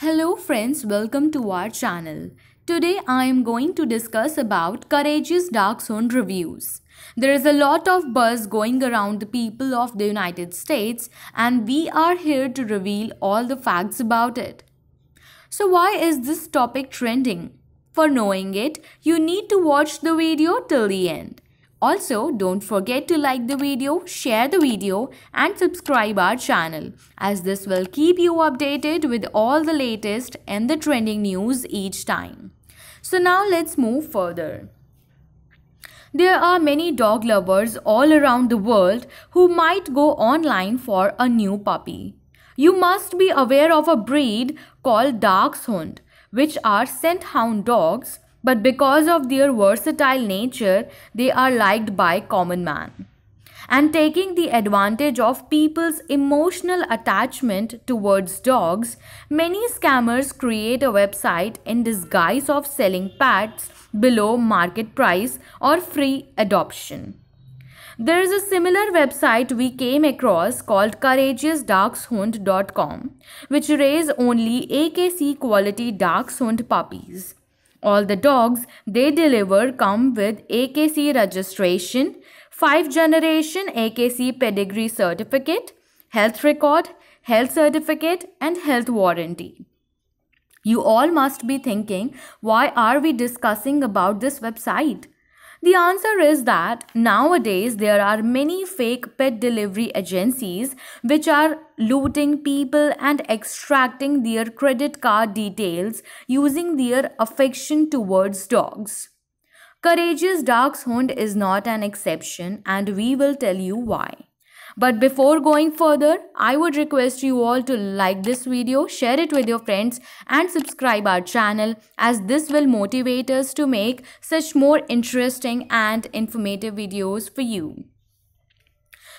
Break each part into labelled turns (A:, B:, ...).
A: Hello friends, welcome to our channel. Today I am going to discuss about courageous dark zone reviews. There is a lot of buzz going around the people of the United States and we are here to reveal all the facts about it. So why is this topic trending? For knowing it, you need to watch the video till the end. Also, don't forget to like the video, share the video and subscribe our channel as this will keep you updated with all the latest and the trending news each time. So now let's move further. There are many dog lovers all around the world who might go online for a new puppy. You must be aware of a breed called Dachshund which are scent hound dogs but because of their versatile nature, they are liked by common man. And taking the advantage of people's emotional attachment towards dogs, many scammers create a website in disguise of selling pets below market price or free adoption. There is a similar website we came across called courageousdachshund.com, which raise only AKC quality dachshund puppies. All the dogs they deliver come with AKC registration, 5 generation AKC pedigree certificate, health record, health certificate and health warranty. You all must be thinking, why are we discussing about this website? The answer is that nowadays there are many fake pet delivery agencies which are looting people and extracting their credit card details using their affection towards dogs. Courageous Dachshund is not an exception and we will tell you why. But before going further, I would request you all to like this video, share it with your friends and subscribe our channel as this will motivate us to make such more interesting and informative videos for you.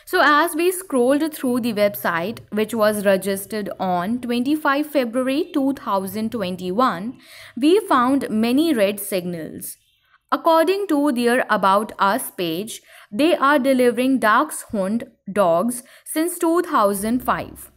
A: So as we scrolled through the website, which was registered on 25 February 2021, we found many red signals. According to their About Us page, they are delivering Dachshund dogs since 2005.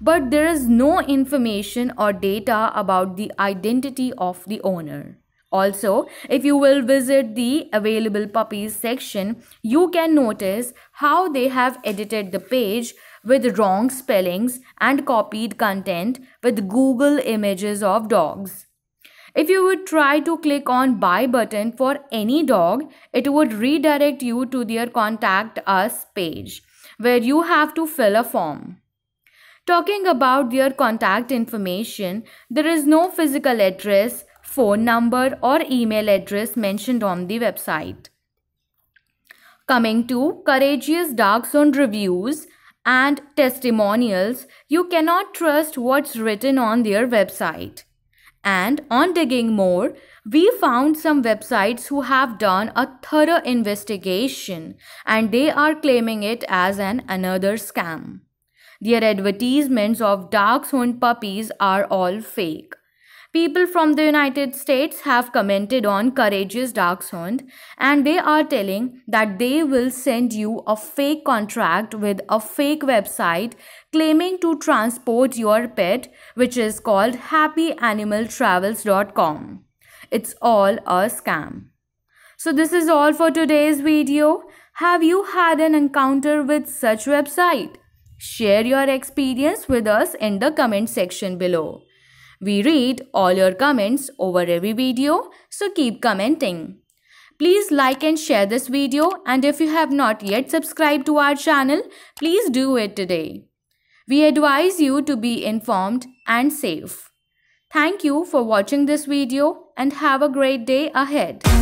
A: But there is no information or data about the identity of the owner. Also, if you will visit the available puppies section, you can notice how they have edited the page with wrong spellings and copied content with Google images of dogs. If you would try to click on buy button for any dog, it would redirect you to their contact us page where you have to fill a form. Talking about their contact information, there is no physical address, phone number or email address mentioned on the website. Coming to courageous dogs reviews and testimonials, you cannot trust what's written on their website. And on digging more, we found some websites who have done a thorough investigation and they are claiming it as an another scam. Their advertisements of dark and puppies are all fake. People from the United States have commented on Courageous Darksond and they are telling that they will send you a fake contract with a fake website claiming to transport your pet which is called happyanimaltravels.com. It's all a scam. So this is all for today's video. Have you had an encounter with such website? Share your experience with us in the comment section below. We read all your comments over every video, so keep commenting. Please like and share this video and if you have not yet subscribed to our channel, please do it today. We advise you to be informed and safe. Thank you for watching this video and have a great day ahead.